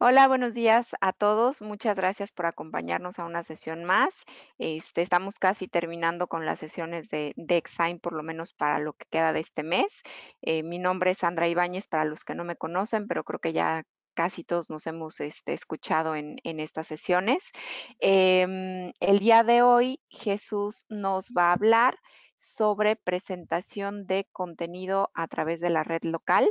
Hola, buenos días a todos. Muchas gracias por acompañarnos a una sesión más. Este, estamos casi terminando con las sesiones de, Design, por lo menos para lo que queda de este mes. Eh, mi nombre es Sandra Ibáñez, para los que no me conocen, pero creo que ya casi todos nos hemos este, escuchado en, estas sesiones. Em, el día de hoy Jesús nos va a hablar sobre presentación de contenido a través de la red local.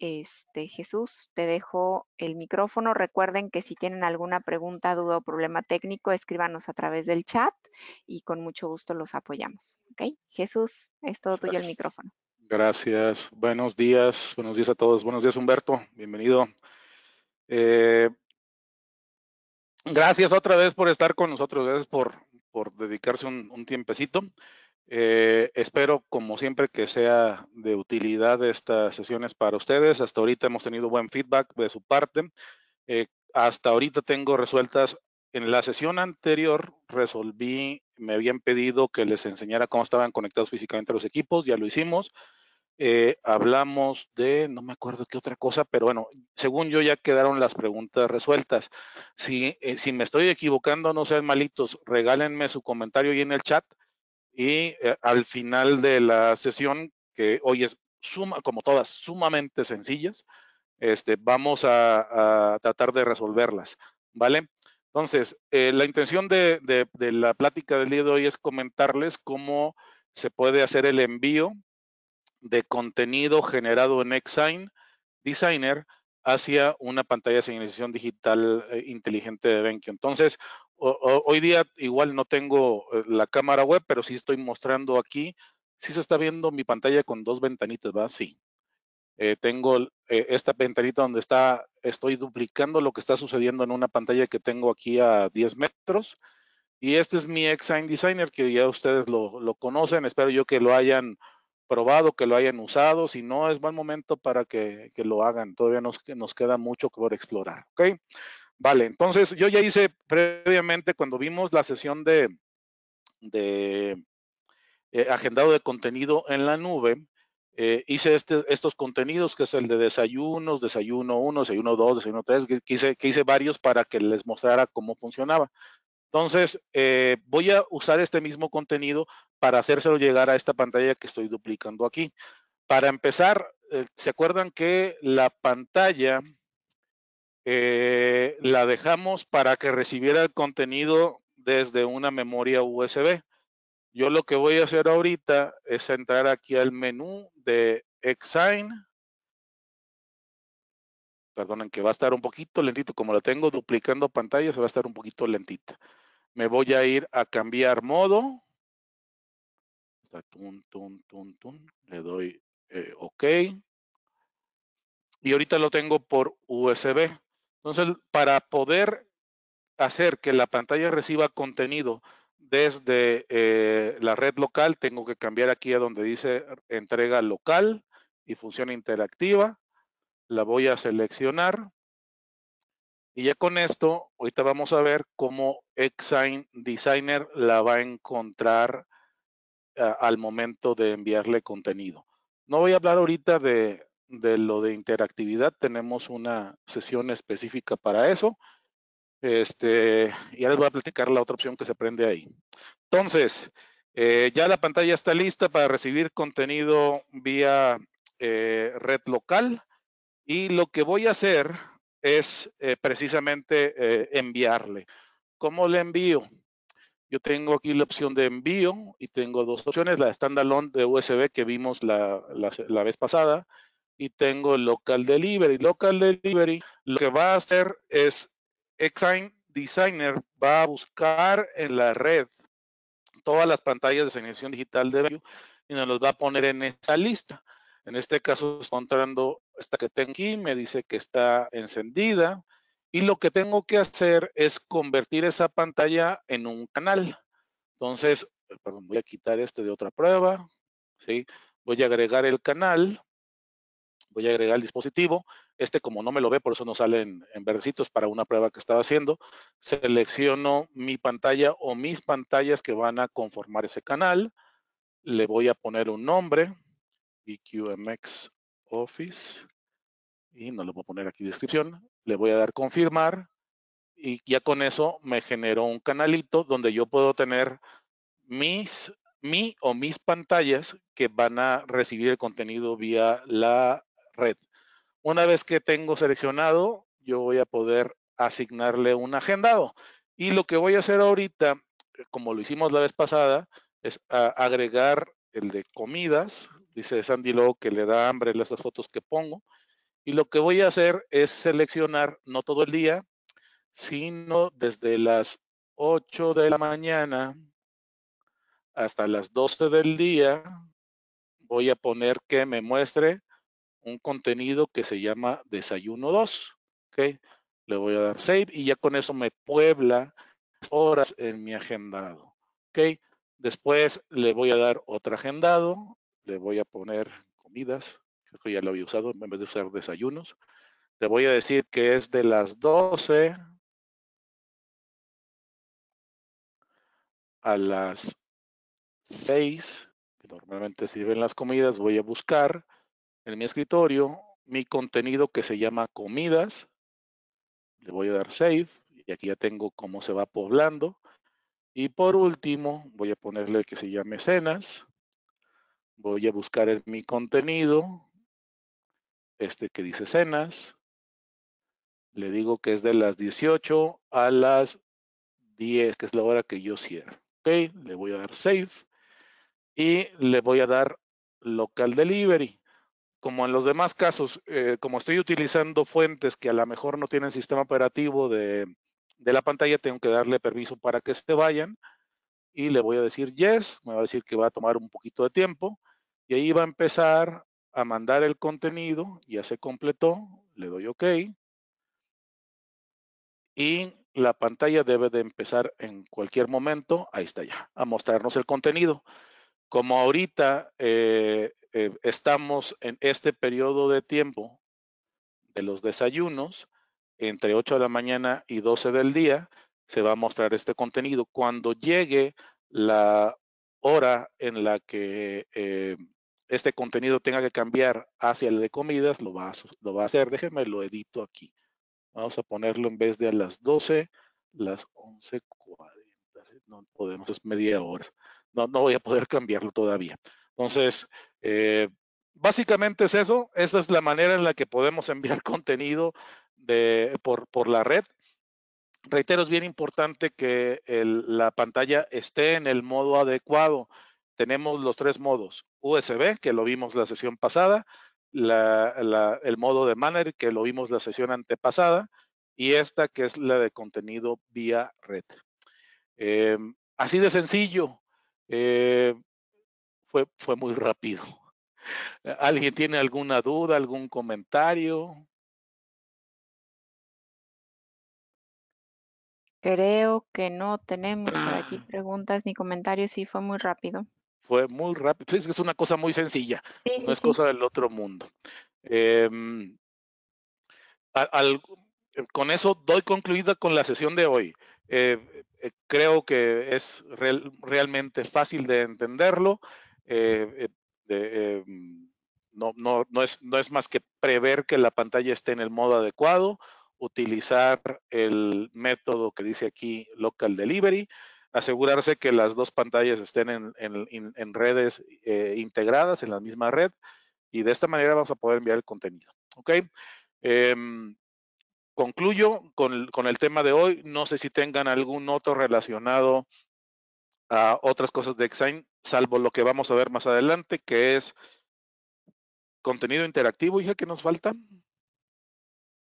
Este, Jesús, te dejo el micrófono. Recuerden que si tienen alguna pregunta, duda o problema técnico, escríbanos a través del chat y con mucho gusto los apoyamos. okay Jesús, es todo tuyo el micrófono. Gracias. Buenos días. Buenos días a todos. Buenos días, Humberto. Bienvenido. Eh, gracias otra vez por estar con nosotros, gracias por, por dedicarse un, un tiempecito. Eh, espero, como siempre, que sea de utilidad estas sesiones para ustedes. Hasta ahorita hemos tenido buen feedback de su parte. Eh, hasta ahorita tengo resueltas. En la sesión anterior resolví, me habían pedido que les enseñara cómo estaban conectados físicamente los equipos, ya lo hicimos. Eh, hablamos de, no me acuerdo qué otra cosa, pero bueno, según yo ya quedaron las preguntas resueltas. Si, si me estoy equivocando, no sean malitos, regálenme su comentario ahí en el chat y eh, al final de la sesión, que hoy es suma, como todas, sumamente sencillas, este, vamos a, tratar de resolverlas, ¿vale? Entonces, eh, la intención de, la plática del día de hoy es comentarles cómo se puede hacer el envío de contenido generado en Exsign Designer hacia una pantalla de señalización digital eh, inteligente de BenQ. Entonces, hoy día igual no tengo eh, la cámara web, pero sí estoy mostrando aquí. Sí se está viendo mi pantalla con dos ventanitas, ¿va? Sí. Eh, tengo eh, esta ventanita donde está, estoy duplicando lo que está sucediendo en una pantalla que tengo aquí a 10 metros. Y este es mi Exign Designer, que ya ustedes lo, conocen. Espero yo que lo hayan probado, que lo hayan usado. Si no, es buen momento para que, lo hagan. Todavía nos, nos queda mucho por explorar. ¿Ok? Vale, entonces yo ya hice previamente cuando vimos la sesión de, eh, agendado de contenido en la nube, eh, hice este, estos contenidos, que es el de desayunos, desayuno 1, desayuno 2, desayuno 3, que, hice, que hice varios para que les mostrara cómo funcionaba. Entonces, eh, voy a usar este mismo contenido para hacérselo llegar a esta pantalla que estoy duplicando aquí. Para empezar, ¿se acuerdan que la pantalla eh, la dejamos para que recibiera el contenido desde una memoria USB. Yo lo que voy a hacer ahorita es entrar aquí al menú de Exine. Perdonen que va a estar un poquito lentito, como lo tengo duplicando pantalla, se va a estar un poquito lentita. Me voy a ir a cambiar modo. Le doy eh, OK. Y ahorita lo tengo por USB. Entonces, para poder hacer que la pantalla reciba contenido desde eh, la red local, tengo que cambiar aquí a donde dice entrega local y función interactiva. La voy a seleccionar. Y ya con esto, ahorita vamos a ver cómo Exine Designer la va a encontrar eh, al momento de enviarle contenido. No voy a hablar ahorita de, de lo de interactividad tenemos una sesión específica para eso. Este, y les voy a platicar la otra opción que se prende ahí. Entonces, eh, ya la pantalla está lista para recibir contenido vía eh, red local. Y lo que voy a hacer es eh, precisamente enviarle. ¿Cómo le envío? Yo tengo aquí la opción de envío y tengo dos opciones, la standalone de USB que vimos la vez pasada y tengo local delivery. Local delivery lo que va a hacer es Exign Designer va a buscar en la red todas las pantallas de señalización digital de Venue y nos los va a poner en esta lista. En este caso, encontrando esta que tengo aquí, me dice que está encendida y lo que tengo que hacer es convertir esa pantalla en un canal. Entonces, perdón, voy a quitar este de otra prueba, ¿sí? Voy a agregar el canal voy a agregar el dispositivo. Este como no me lo ve, por eso no sale en, verdecitos para una prueba que estaba haciendo. Selecciono mi pantalla o mis pantallas que van a conformar ese canal. Le voy a poner un nombre, EQMX Office, y no lo voy a poner aquí descripción. Le voy a dar confirmar y ya con eso me generó un canalito donde yo puedo tener mis mi o mis pantallas que van a recibir el contenido vía la red. Una vez que tengo seleccionado, yo voy a poder asignarle un agendado. Y lo que voy a hacer ahorita, como lo hicimos la vez pasada, es agregar el de comidas. Dice Sandy Lowe que le da hambre las fotos que pongo. Y lo que voy a hacer es seleccionar, no todo el día, sino desde las 8 de la mañana hasta las 12 del día voy a poner que me muestre un contenido que se llama desayuno 2. ¿okay? Le voy a dar save y ya con eso me puebla horas en mi agendado. ¿okay? Después le voy a dar otro agendado, le voy a poner comidas, creo que ya lo había usado en vez de usar desayunos. Le voy a decir que es de las 12 a las 6, que normalmente sirven las comidas, voy a buscar en mi escritorio mi contenido que se llama comidas. Le voy a dar save y aquí ya tengo cómo se va poblando. Y por último, voy a ponerle que se llame cenas. Voy a buscar en mi contenido, este que dice cenas. Le digo que es de las 18 a las 10, que es la hora que yo cierro. Ok, le voy a dar save y le voy a dar local delivery. Como en los demás casos, eh, como estoy utilizando fuentes que a lo mejor no tienen sistema operativo de, de la pantalla, tengo que darle permiso para que se vayan y le voy a decir yes, me va a decir que va a tomar un poquito de tiempo y ahí va a empezar a mandar el contenido, ya se completó, le doy ok y la pantalla debe de empezar en cualquier momento, ahí está ya, a mostrarnos el contenido como ahorita eh, eh, estamos en este periodo de tiempo de los desayunos, entre 8 de la mañana y 12 del día, se va a mostrar este contenido. Cuando llegue la hora en la que eh, este contenido tenga que cambiar hacia el de comidas, lo va, a, lo va a hacer. Déjenme, lo edito aquí. Vamos a ponerlo en vez de a las 12, las 11.40. No podemos, es media hora no, voy a poder cambiarlo todavía. Entonces, eh, básicamente es eso. Esa es la manera en la que podemos enviar contenido por, la red. Reitero, es bien importante que la pantalla esté en el modo adecuado. Tenemos los tres modos. USB, que lo vimos la sesión pasada, el modo de Manner, que lo vimos la sesión antepasada, y esta que es la de contenido vía red. Em, así de sencillo, eh, fue, fue muy rápido. Eh, ¿Alguien tiene alguna duda, algún comentario? Creo que no tenemos por aquí ah. preguntas ni comentarios, sí, fue muy rápido. Fue muy rápido, es una cosa muy sencilla, no es cosa del otro mundo. Em, eh, con eso doy concluida con la sesión de hoy. Eh, creo que es realmente fácil de entenderlo. Eh, eh, em, no, no, no, es, no, es, más que prever que la pantalla esté en el modo adecuado, utilizar el método que dice aquí local delivery, asegurarse que las dos pantallas estén en, en, redes integradas, en la misma red, y de esta manera vamos a poder enviar el contenido. ¿Ok? Em, concluyo con, el tema de hoy. No sé si tengan algún otro relacionado a otras cosas de Exign, salvo lo que vamos a ver más adelante, que es contenido interactivo, hija, ¿qué nos falta?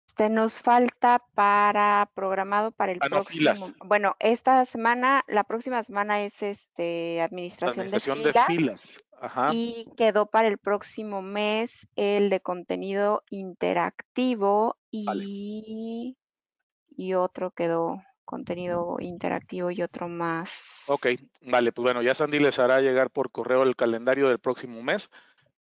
Este nos falta para programado para el próximo. Bueno, esta semana, la próxima semana es este administración, de, filas. de, filas. Y quedó para el próximo mes el de contenido interactivo y, otro quedó contenido interactivo y otro más. Ok, vale, pues bueno, ya Sandy les hará llegar por correo el calendario del próximo mes.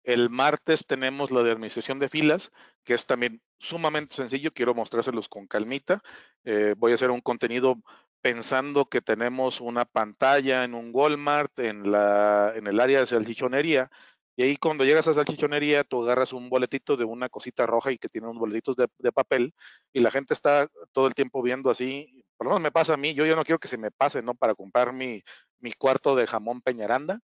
El martes tenemos lo de administración de filas, que es también sumamente sencillo, quiero mostrárselos con calmita. Eh, voy a hacer un contenido pensando que tenemos una pantalla en un Walmart, en, la, en el área de salchichonería, y ahí cuando llegas a salchichonería, tú agarras un boletito de una cosita roja y que tiene unos boletitos de, de, papel, y la gente está todo el tiempo viendo así, por lo menos me pasa a mí, yo yo no quiero que se me pase, ¿no? Para comprar mi, mi cuarto de jamón peñaranda,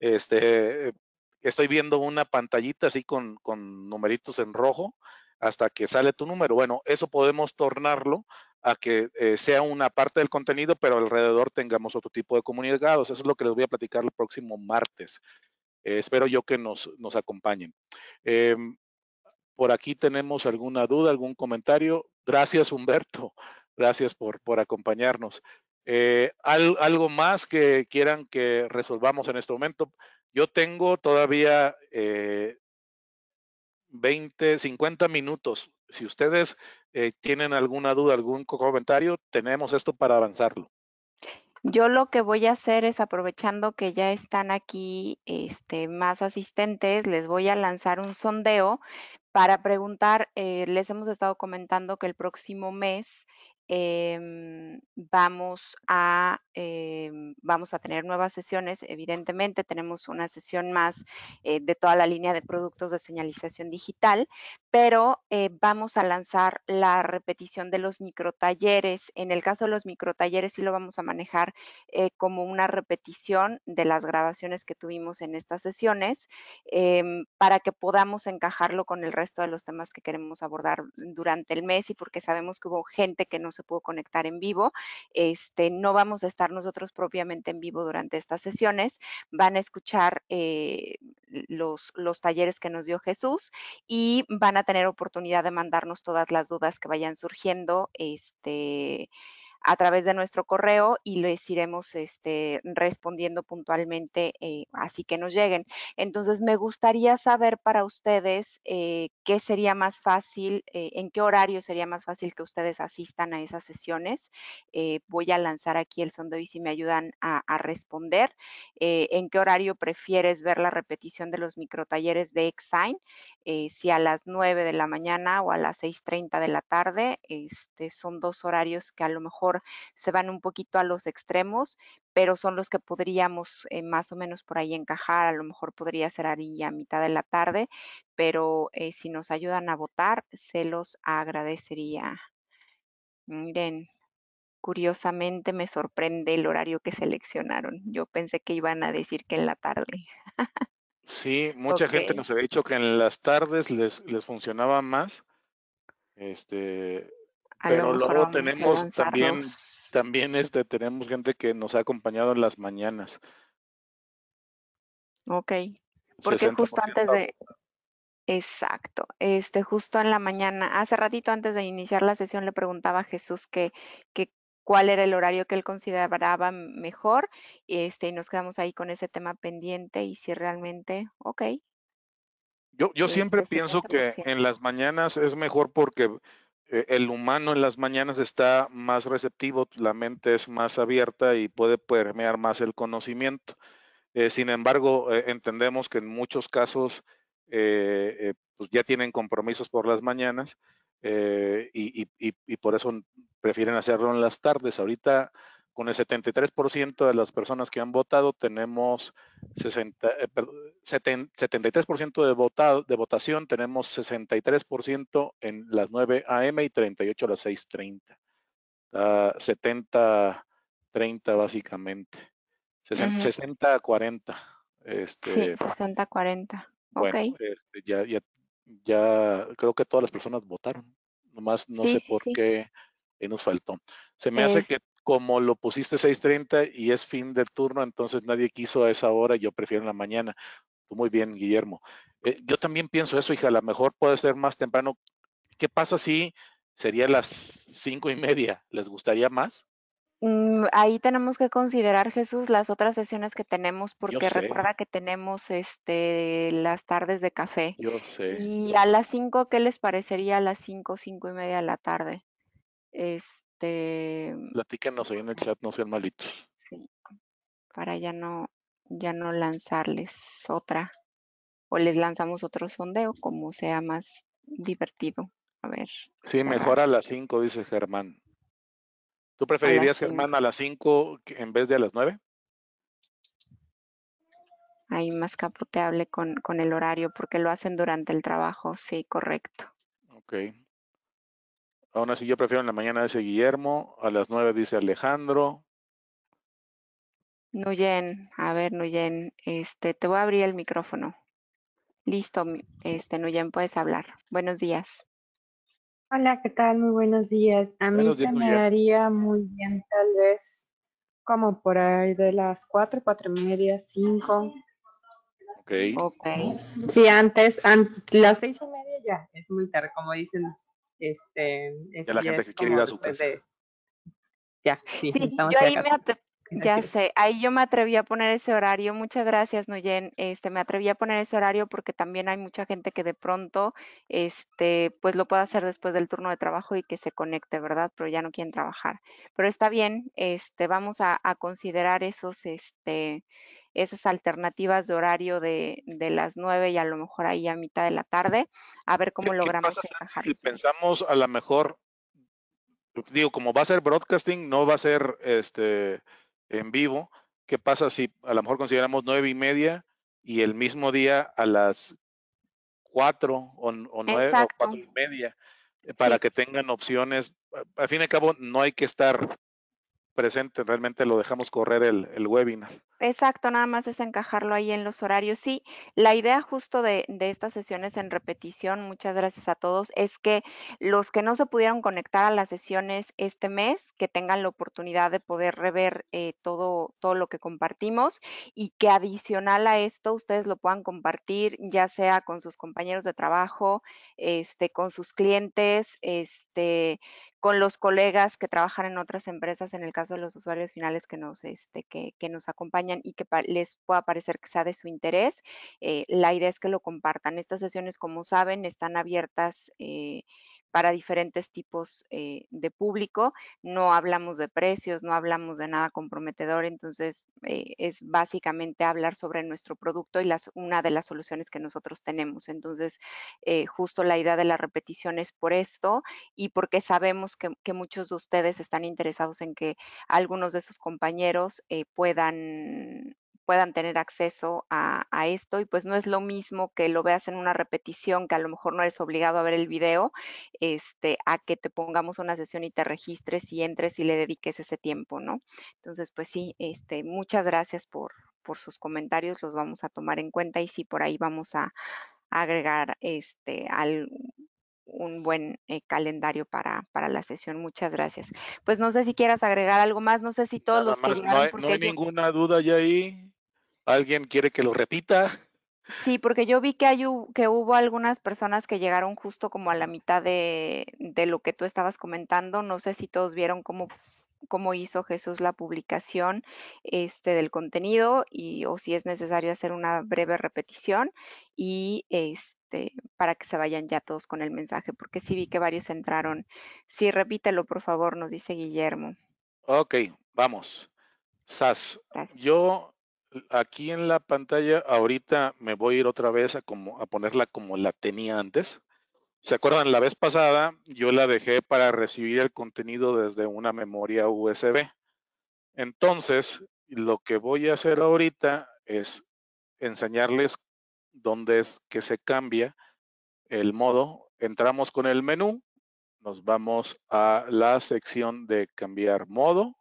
este, estoy viendo una pantallita así con, con numeritos en rojo, hasta que sale tu número. Bueno, eso podemos tornarlo a que eh, sea una parte del contenido, pero alrededor tengamos otro tipo de comunicados. Eso es lo que les voy a platicar el próximo martes. Eh, espero yo que nos, acompañen. Em, por aquí tenemos alguna duda, algún comentario. Gracias, Humberto. Gracias por, acompañarnos. Eh, algo más que quieran que resolvamos en este momento. Yo tengo todavía 20, 50 minutos. Si ustedes eh, tienen alguna duda, algún comentario, tenemos esto para avanzarlo. Yo lo que voy a hacer es, aprovechando que ya están aquí este, más asistentes, les voy a lanzar un sondeo para preguntar, eh, les hemos estado comentando que el próximo mes em, vamos a Em, vamos a tener nuevas sesiones, evidentemente tenemos una sesión más eh, de toda la línea de productos de señalización digital, pero eh, vamos a lanzar la repetición de los microtalleres. En el caso de los microtalleres sí lo vamos a manejar eh, como una repetición de las grabaciones que tuvimos en estas sesiones em, para que podamos encajarlo con el resto de los temas que queremos abordar durante el mes y porque sabemos que hubo gente que no se pudo conectar en vivo. Este, no vamos a estar nosotros propiamente en vivo durante estas sesiones, van a escuchar eh, los, los talleres que nos dio Jesús y van a tener oportunidad de mandarnos todas las dudas que vayan surgiendo. Este, a través de nuestro correo y les iremos este, respondiendo puntualmente, eh, así que nos lleguen. Entonces, me gustaría saber para ustedes eh, qué sería más fácil, eh, en qué horario sería más fácil que ustedes asistan a esas sesiones. voy a lanzar aquí el sondeo y si me ayudan a, responder, en qué horario prefieres ver la repetición de los microtalleres de Exsign, si a las 9 de la mañana o a las 6.30 de la tarde, este, son dos horarios que a lo mejor se van un poquito a los extremos, pero son los que podríamos eh, más o menos por ahí encajar. A lo mejor podría ser ahí a mitad de la tarde, pero eh, si nos ayudan a votar, se los agradecería. Miren, curiosamente me sorprende el horario que seleccionaron. Yo pensé que iban a decir que en la tarde. Sí, mucha gente nos ha dicho que en las tardes les, les funcionaba más. Este, pero luego tenemos también, también este, tenemos gente que nos ha acompañado en las mañanas. Ok, porque justo antes de... Exacto, este, justo en la mañana, hace ratito antes de iniciar la sesión le preguntaba a Jesús que, que cuál era el horario que él consideraba mejor este, y nos quedamos ahí con ese tema pendiente y si realmente, ok. Yo, yo siempre este, pienso que en las mañanas es mejor porque eh, el humano en las mañanas está más receptivo, la mente es más abierta y puede permear más el conocimiento. Eh, sin embargo, eh, entendemos que en muchos casos pues, ya tienen compromisos por las mañanas y, y, por eso prefieren hacerlo en las tardes. Ahorita con el 73% de las personas que han votado tenemos 60, 73% eh, de, votado, de votación, tenemos 63% en las 9 a.m. y 38 a las 6.30. 70, 30 básicamente. 60, 40. Este, sí, 60, 40. Bueno, este, ya, creo que todas las personas votaron. Nomás no sé por qué nos faltó. Se me hace que como lo pusiste 6.30 y es fin de turno, entonces nadie quiso a esa hora, yo prefiero en la mañana. muy bien, Guillermo. Eh, yo también pienso eso, hija, a lo mejor puede ser más temprano. ¿Qué pasa si sería las cinco y media? ¿Les gustaría más? Mm, ahí tenemos que considerar, Jesús, las otras sesiones que tenemos, porque recuerda que tenemos este las tardes de café. Yo sé. Y a las cinco, ¿qué les parecería a las cinco, cinco y media de la tarde? Es, este, mm Platíquenos ahí en el chat, no sean malitos. Sí. Para ya no, ya no lanzarles otra. O les lanzamos otro sondeo, como sea más divertido. A ver. Sí, mejor a las 5, este dice Germán. ¿Tú preferirías, Germán, a las 5 en vez de a las nueve? Ahí más capoteable con, con el horario, porque lo hacen durante el trabajo, sí, correcto. Ok. Aún así, yo prefiero en la mañana, dice Guillermo. A las nueve dice Alejandro. Nuyen, a ver, Nuyen, este, te voy a abrir el micrófono. Listo, este, Nuyen, puedes hablar. Buenos días. Hola, ¿qué tal? Muy buenos días. A mí se me haría muy bien, tal vez, como por ahí de las cuatro, cuatro y media, cinco. Ok. Okay. Sí, antes, las seis y media ya, es muy tarde, como dicen este, la gente que quiere ir a su casa. Ya, yo ahí me Ya sé, ahí yo me atreví a poner ese horario. Muchas gracias, Nuyen. Este, me atreví a poner ese horario porque también hay mucha gente que de pronto, este, pues lo pueda hacer después del turno de trabajo y que se conecte, ¿verdad? Pero ya no quieren trabajar. Pero está bien, este, vamos a, a considerar esos, este, esas alternativas de horario de, las 9 y a lo mejor ahí a mitad de la tarde, a ver cómo logramos qué Si pensamos a lo mejor, digo, como va a ser broadcasting, no va a ser este en vivo, ¿qué pasa si a lo mejor consideramos nueve y media y el mismo día a las 4 o, o 9 o 4 y media? Eh, para que tengan opciones. Al fin y al cabo, no hay que estar presente, realmente lo dejamos correr el webinar. Exacto, nada más es encajarlo ahí en los horarios. Sí, la idea justo de, estas sesiones en repetición, muchas gracias a todos, es que los que no se pudieron conectar a las sesiones este mes, que tengan la oportunidad de poder rever eh, todo, todo lo que compartimos y que adicional a esto ustedes lo puedan compartir, ya sea con sus compañeros de trabajo, este, con sus clientes, este, con los colegas que trabajan en otras empresas, en el caso de los usuarios finales que nos, este, que nos acompañan y que les pueda parecer que sea de su interés. Eh, la idea es que lo compartan. Estas sesiones, como saben, están abiertas. Eh, para diferentes tipos eh, de público. No hablamos de precios, no hablamos de nada comprometedor, entonces eh, es básicamente hablar sobre nuestro producto y las, una de las soluciones que nosotros tenemos. Entonces, eh, justo la idea de la repetición es por esto y porque sabemos que muchos de ustedes están interesados en que algunos de sus compañeros puedan puedan tener acceso a, esto y pues no es lo mismo que lo veas en una repetición que a lo mejor no eres obligado a ver el video, este, a que te pongamos una sesión y te registres y entres y le dediques ese tiempo, ¿no? Entonces, pues sí, este, muchas gracias por, por sus comentarios, los vamos a tomar en cuenta y sí, por ahí vamos a, agregar este, al, un buen eh, calendario para, para, la sesión. Muchas gracias. Pues no sé si quieras agregar algo más, no sé si todos los que No hay, ninguna duda ya ahí. ¿Alguien quiere que lo repita? Sí, porque yo vi que, hay, que hubo algunas personas que llegaron justo como a la mitad de, lo que tú estabas comentando. No sé si todos vieron cómo, hizo Jesús la publicación este, del contenido y o si es necesario hacer una breve repetición y este, para que se vayan ya todos con el mensaje, porque sí vi que varios entraron. Sí, repítelo, por favor, nos dice Guillermo. Ok, vamos. Sas, yo Aquí en la pantalla, ahorita me voy a ir otra vez a, ponerla como la tenía antes. ¿Se acuerdan? La vez pasada yo la dejé para recibir el contenido desde una memoria USB. Entonces, lo que voy a hacer ahorita es enseñarles dónde es que se cambia el modo. Entramos con el menú, nos vamos a la sección de cambiar modo.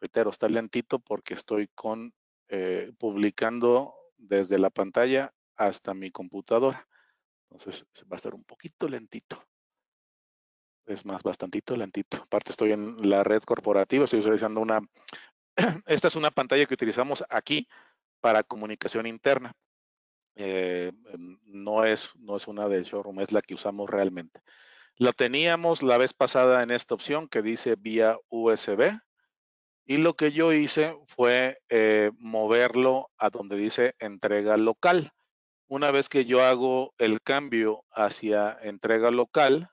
Reitero, está lentito porque estoy con eh, publicando desde la pantalla hasta mi computadora. Entonces va a estar un poquito lentito. Es más, bastantito lentito. Aparte estoy en la red corporativa, estoy utilizando una... Esta es una pantalla que utilizamos aquí para comunicación interna. Eh, em, no, es, no es una del showroom, es la que usamos realmente. La teníamos la vez pasada en esta opción que dice vía USB. Y lo que yo hice fue eh, moverlo a donde dice entrega local. Una vez que yo hago el cambio hacia entrega local,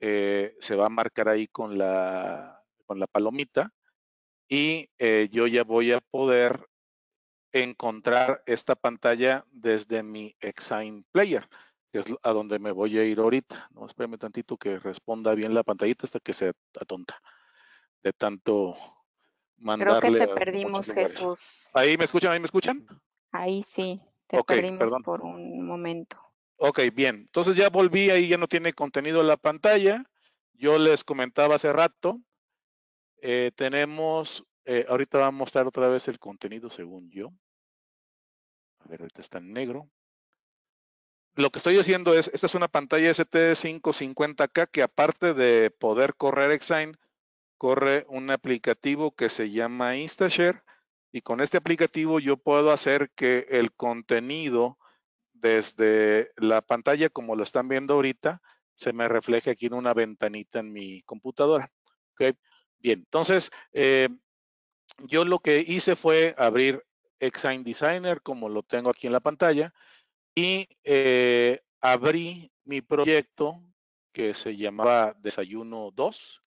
eh, se va a marcar ahí con la, la palomita y eh, yo ya voy a poder encontrar esta pantalla desde mi Exign Player, que es a donde me voy a ir ahorita. No, espérame tantito que responda bien la pantallita hasta que se atonta de tanto Creo que te perdimos, Jesús. ¿Ahí me escuchan? ¿Ahí me escuchan? Ahí sí, te perdimos por un momento. Ok, bien. Entonces ya volví, ahí ya no tiene contenido la pantalla. Yo les comentaba hace rato, eh, tenemos, eh, ahorita va a mostrar otra vez el contenido según yo. A ver, ahorita está en negro. Lo que estoy haciendo es, esta es una pantalla ST550K que aparte de poder correr Exine, corre un aplicativo que se llama InstaShare y con este aplicativo yo puedo hacer que el contenido desde la pantalla, como lo están viendo ahorita, se me refleje aquí en una ventanita en mi computadora. Bien, entonces eh, yo lo que hice fue abrir Exine Designer, como lo tengo aquí en la pantalla, y eh, abrí mi proyecto que se llamaba Desayuno 2.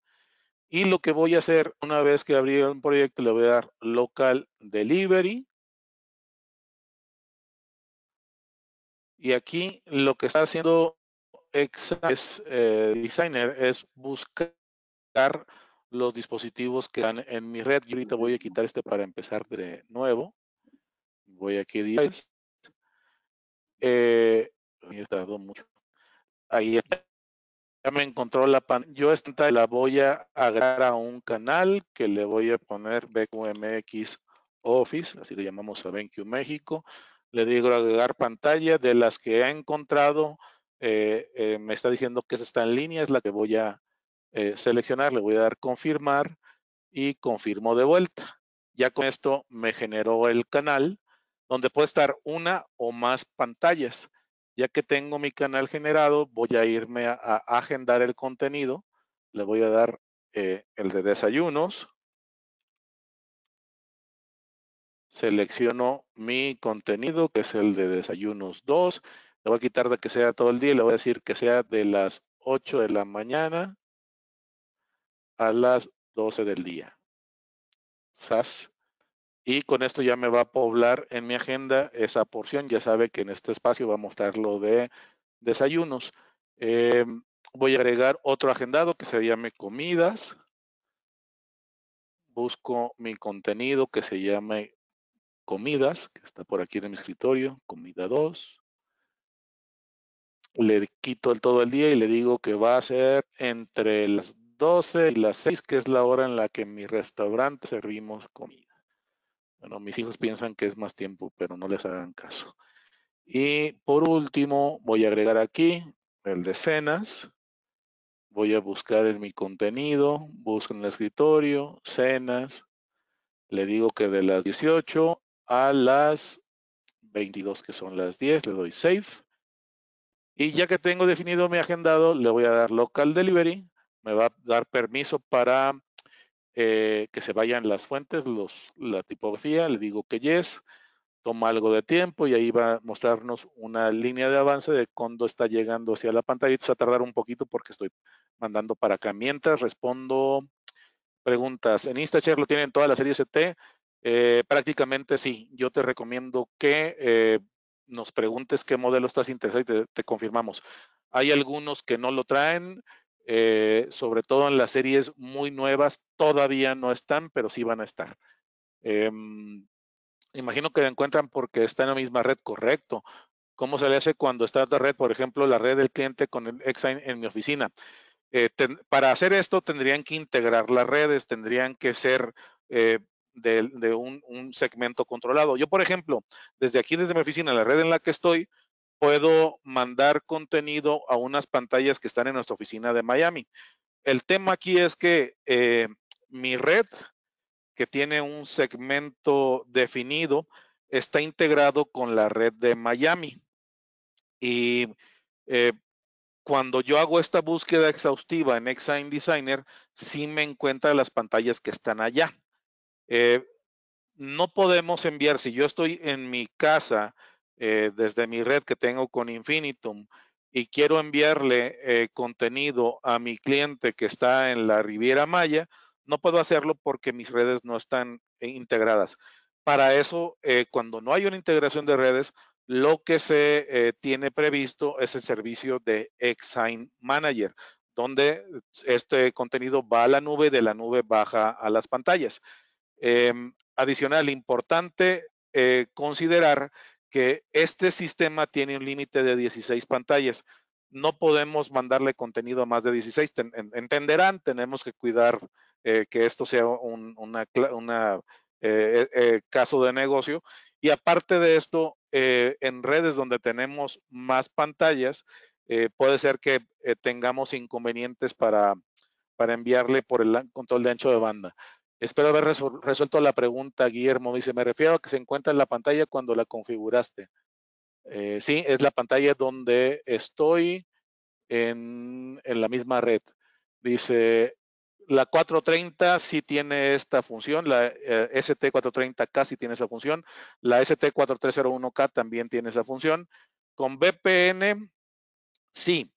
Y lo que voy a hacer una vez que abrí un proyecto, le voy a dar local delivery. Y aquí lo que está haciendo es, eh, Designer es buscar los dispositivos que están en mi red. Yo ahorita voy a quitar este para empezar de nuevo. Voy aquí a Eh, mucho. Ahí está. Ya me encontró la pantalla. Yo esta la voy a agregar a un canal que le voy a poner BQMX Office, así le llamamos a BenQ México. Le digo agregar pantalla de las que ha encontrado. Eh, eh, me está diciendo que esa está en línea, es la que voy a eh, seleccionar. Le voy a dar confirmar y confirmo de vuelta. Ya con esto me generó el canal donde puede estar una o más pantallas. Ya que tengo mi canal generado, voy a irme a, agendar el contenido. Le voy a dar eh, el de desayunos. Selecciono mi contenido, que es el de desayunos 2. Le voy a quitar de que sea todo el día y le voy a decir que sea de las 8 de la mañana a las 12 del día. SAS. Y con esto ya me va a poblar en mi agenda esa porción. Ya sabe que en este espacio va a mostrar lo de desayunos. Eh, voy a agregar otro agendado que se llame comidas. Busco mi contenido que se llame comidas, que está por aquí en mi escritorio, comida 2. Le quito el todo el día y le digo que va a ser entre las 12 y las 6, que es la hora en la que en mi restaurante servimos comida. Bueno, mis hijos piensan que es más tiempo, pero no les hagan caso. Y por último, voy a agregar aquí el de cenas. Voy a buscar en mi contenido, busco en el escritorio, cenas. Le digo que de las 18 a las 22, que son las 10, le doy save. Y ya que tengo definido mi agendado, le voy a dar local delivery. Me va a dar permiso para eh, que se vayan las fuentes, los, la tipografía, le digo que yes, toma algo de tiempo y ahí va a mostrarnos una línea de avance de cuándo está llegando hacia la pantalla. Esto va a tardar un poquito porque estoy mandando para acá. Mientras respondo preguntas, en InstaShare lo tienen toda la serie ST. E eh, prácticamente sí, yo te recomiendo que eh, nos preguntes qué modelo estás interesado y te confirmamos. Hay algunos que no lo traen, eh, sobre todo en las series muy nuevas, todavía no están, pero sí van a estar. Em, imagino que la encuentran porque está en la misma red, correcto. ¿Cómo se le hace cuando está otra red, por ejemplo, la red del cliente con el en mi oficina? Eh, para hacer esto tendrían que integrar las redes, tendrían que ser eh, de, un, segmento controlado. Yo, por ejemplo, desde aquí, desde mi oficina, la red en la que estoy, puedo mandar contenido a unas pantallas que están en nuestra oficina de Miami. El tema aquí es que eh, mi red, que tiene un segmento definido, está integrado con la red de Miami. Y eh, cuando yo hago esta búsqueda exhaustiva en Exine Designer, sí me encuentra las pantallas que están allá. Eh, no podemos enviar, si yo estoy en mi casa eh, desde mi red que tengo con Infinitum y quiero enviarle eh, contenido a mi cliente que está en la Riviera Maya, no puedo hacerlo porque mis redes no están eh, integradas. Para eso, cuando no hay una integración de redes, lo que se tiene previsto es el servicio de Exign Manager, donde este contenido va a la nube, de la nube baja a las pantallas. Em, adicional, importante considerar que este sistema tiene un límite de 16 pantallas. No podemos mandarle contenido a más de 16. entenderán, tenemos que cuidar eh, que esto sea un eh, eh, caso de negocio. Y aparte de esto, en redes donde tenemos más pantallas, puede ser que tengamos inconvenientes para, para enviarle por el control de ancho de banda. Espero haber resuelto la pregunta, Guillermo. Dice, me refiero a que se encuentra en la pantalla cuando la configuraste. Eh, sí, es la pantalla donde estoy en, la misma red. Dice, la 430 sí tiene esta función, la eh, ST430K sí tiene esa función, la ST4301K también tiene esa función. Con VPN, sí,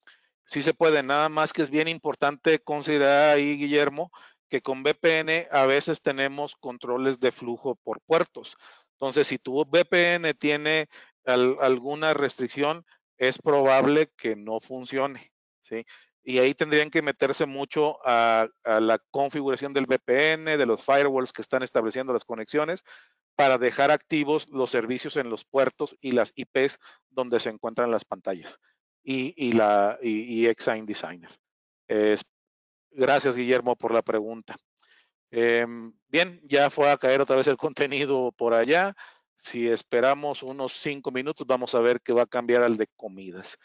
sí se puede, nada más que es bien importante considerar ahí, Guillermo, que con VPN a veces tenemos controles de flujo por puertos. Entonces, si tu VPN tiene alguna restricción, es probable que no funcione, ¿sí? Y ahí tendrían que meterse mucho a, la configuración del VPN, de los firewalls que están estableciendo las conexiones, para dejar activos los servicios en los puertos y las IPs donde se encuentran las pantallas y, y la y, Designer. Es Gracias, Guillermo, por la pregunta. Em, bien, ya fue a caer otra vez el contenido por allá. Si esperamos unos cinco minutos, vamos a ver qué va a cambiar al de comidas.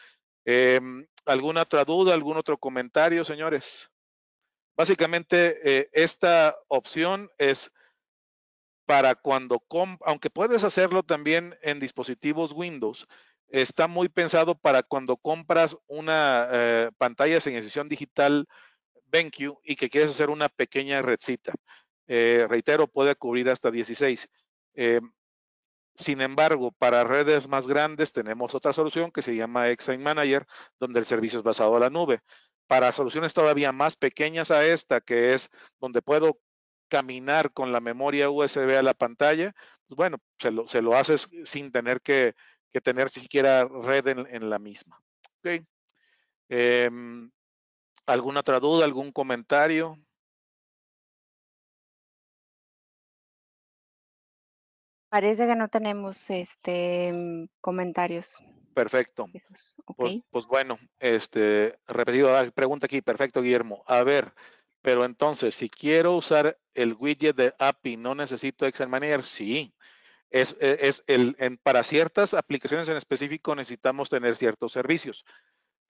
Em, ¿Alguna otra duda, algún otro comentario, señores? Básicamente, eh, esta opción es para cuando, aunque puedes hacerlo también en dispositivos Windows, está muy pensado para cuando compras una eh, pantalla sin edición digital BenQ y que quieres hacer una pequeña redcita. Eh, reitero, puede cubrir hasta 16. Eh, sin embargo, para redes más grandes tenemos otra solución que se llama Excel Manager, donde el servicio es basado en la nube. Para soluciones todavía más pequeñas a esta, que es donde puedo caminar con la memoria USB a la pantalla, pues bueno, se lo, haces sin tener que, tener siquiera red en, la misma. ¿Okay? Em, ¿Alguna otra duda, algún comentario? Parece que no tenemos este comentarios. Perfecto. Pues, pues, bueno, este repetido la ah, pregunta aquí. Perfecto, Guillermo. A ver, pero entonces, si quiero usar el widget de API, ¿no necesito Excel Manager? Sí. es, e, es el, en, para ciertas aplicaciones en específico necesitamos tener ciertos servicios.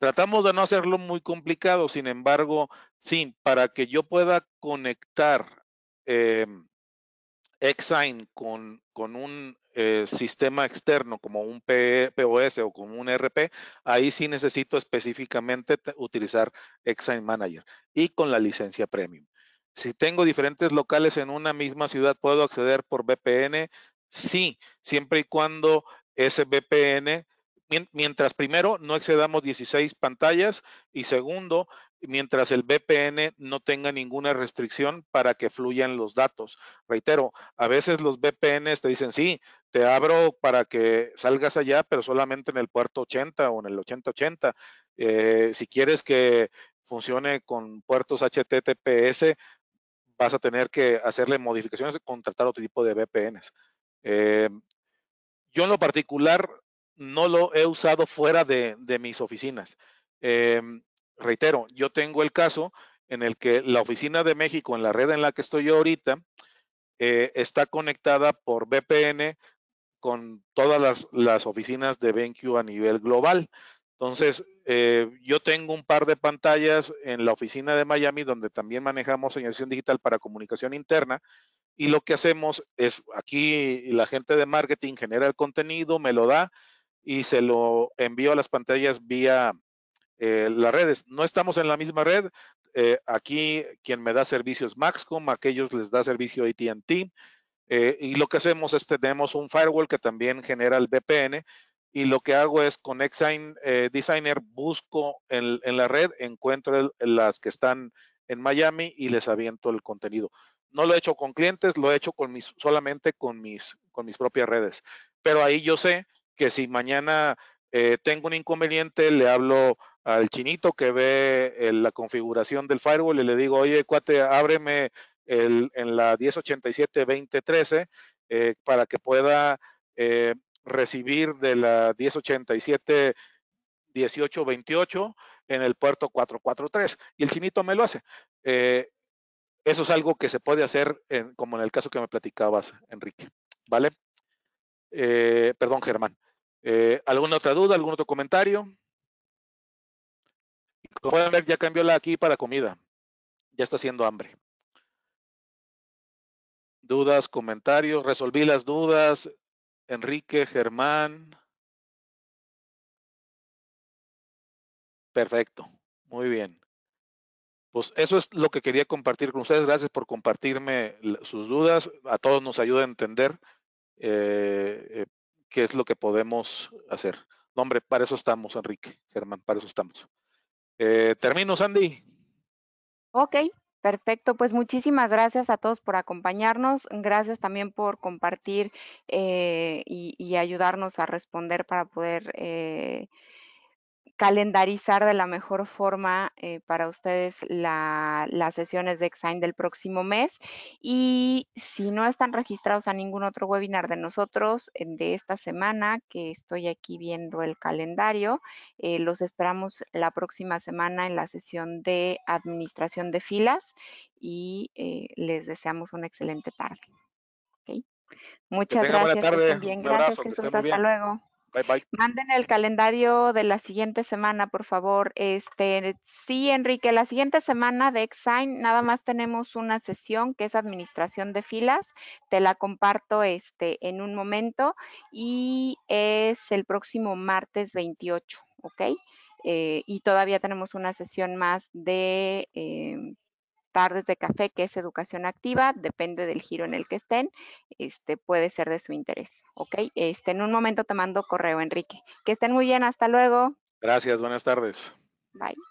Tratamos de no hacerlo muy complicado, sin embargo, sí, para que yo pueda conectar eh, con, un eh, sistema externo como un POS o como un e RP, ahí sí necesito específicamente utilizar Exign Manager y con la licencia Premium. Si tengo diferentes locales en una misma ciudad, ¿puedo acceder por VPN? Sí, siempre y cuando ese VPN mientras primero no excedamos 16 pantallas y segundo, mientras el VPN no tenga ninguna restricción para que fluyan los datos. Reitero, a veces los VPNs te dicen, sí, te abro para que salgas allá, pero solamente en el puerto 80 o en el 8080. Eh, si quieres que funcione con puertos HTTPS, vas a tener que hacerle modificaciones, contratar otro tipo de VPNs. Eh, yo en lo particular no lo he usado fuera de, de mis oficinas. Em, reitero, yo tengo el caso en el que la oficina de México, en la red en la que estoy yo ahorita, eh, está conectada por VPN con todas las, las, oficinas de BenQ a nivel global. Entonces, eh, yo tengo un par de pantallas en la oficina de Miami, donde también manejamos señalización digital para comunicación interna. Y lo que hacemos es, aquí la gente de marketing genera el contenido, me lo da, y se lo envío a las pantallas vía eh, las redes. No estamos en la misma red. Eh, aquí quien me da servicios Maxcom, aquellos les da servicio ATT. Eh, y lo que hacemos es tenemos un firewall que también genera el VPN. Y lo que hago es con Exign eh, Designer busco en, la red, encuentro las que están en Miami y les aviento el contenido. No lo he hecho con clientes, lo he hecho con mis, solamente con mis, con mis propias redes. Pero ahí yo sé que si mañana eh, tengo un inconveniente, le hablo al chinito que ve la configuración del firewall y le digo, oye, cuate, ábreme el, en la 1087-2013 eh, para que pueda eh, recibir de la 1087 1828 en el puerto 443 y el chinito me lo hace. eso es algo que se puede hacer como en el caso que me platicabas, Enrique. ¿Vale? Eh, perdón, Germán. Eh, ¿Alguna otra duda? ¿Algún otro comentario? Como pueden ver, ya cambió la aquí para comida. Ya está haciendo hambre. Dudas, comentarios. Resolví las dudas. Enrique, Germán. Perfecto. Muy bien. Pues eso es lo que quería compartir con ustedes. Gracias por compartirme sus dudas. A todos nos ayuda a entender eh, eh, qué es lo que podemos hacer. No, hombre, para eso estamos, Enrique, Germán, para eso estamos. Eh, termino, Sandy. Ok, Perfecto, pues muchísimas gracias a todos por acompañarnos. Gracias también por compartir y, ayudarnos a responder para poder calendarizar de la mejor forma eh, para ustedes las sesiones de Ex-Sign del próximo mes. Y si no están registrados a ningún otro webinar de nosotros de esta semana, que estoy aquí viendo el calendario, eh, los esperamos la próxima semana en la sesión de administración de filas y eh, les deseamos una excelente tarde. Muchas gracias. gracias, Hasta luego. Manden el calendario de la siguiente semana, por favor. Este, sí, Enrique, la siguiente semana de Ex-Sign nada más tenemos una sesión que es administración de filas. Te la comparto este, en un momento y es el próximo martes 28, ¿ok? Eh, y todavía tenemos una sesión más de em, tardes de café, que es educación activa, depende del giro en el que estén, este, puede ser de su interés, ¿ok? Este, en un momento te mando correo, Enrique. Que estén muy bien, hasta luego. Gracias, buenas tardes. Bye.